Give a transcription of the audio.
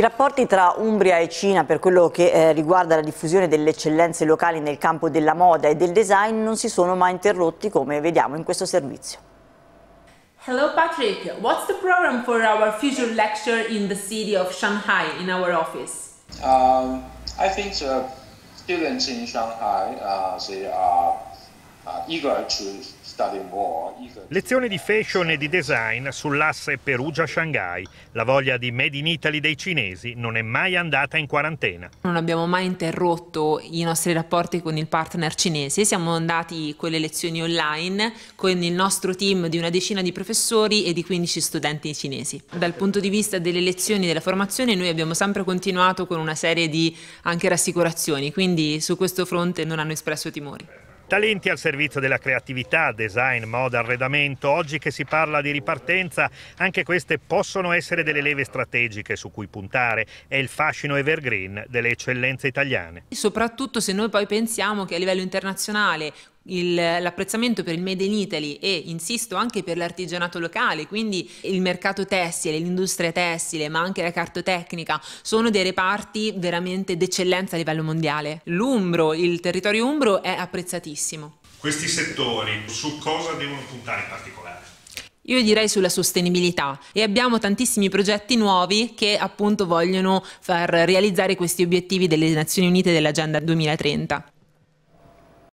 I rapporti tra Umbria e Cina per quello che eh, riguarda la diffusione delle eccellenze locali nel campo della moda e del design non si sono mai interrotti come vediamo in questo servizio. Hello Patrick, what's the program for our future lecture in the city of Shanghai in our office? Um, I think the students in Shanghai, uh, they are Uh, lezioni di fashion e di design sull'asse Perugia-Shanghai. La voglia di Made in Italy dei cinesi non è mai andata in quarantena. Non abbiamo mai interrotto i nostri rapporti con il partner cinese. Siamo andati con le lezioni online con il nostro team di una decina di professori e di 15 studenti cinesi. Dal punto di vista delle lezioni e della formazione noi abbiamo sempre continuato con una serie di anche rassicurazioni, quindi su questo fronte non hanno espresso timori. Talenti al servizio della creatività, design, moda, arredamento. Oggi che si parla di ripartenza, anche queste possono essere delle leve strategiche su cui puntare. È il fascino evergreen delle eccellenze italiane. Soprattutto se noi poi pensiamo che a livello internazionale il, l'apprezzamento per il Made in Italy e insisto anche per l'artigianato locale, quindi il mercato tessile, l'industria tessile, ma anche la cartotecnica, sono dei reparti veramente d'eccellenza a livello mondiale. L'Umbro, il territorio umbro è apprezzatissimo. Questi settori su cosa devono puntare in particolare? Io direi sulla sostenibilità e abbiamo tantissimi progetti nuovi che appunto vogliono far realizzare questi obiettivi delle Nazioni Unite dell'Agenda 2030.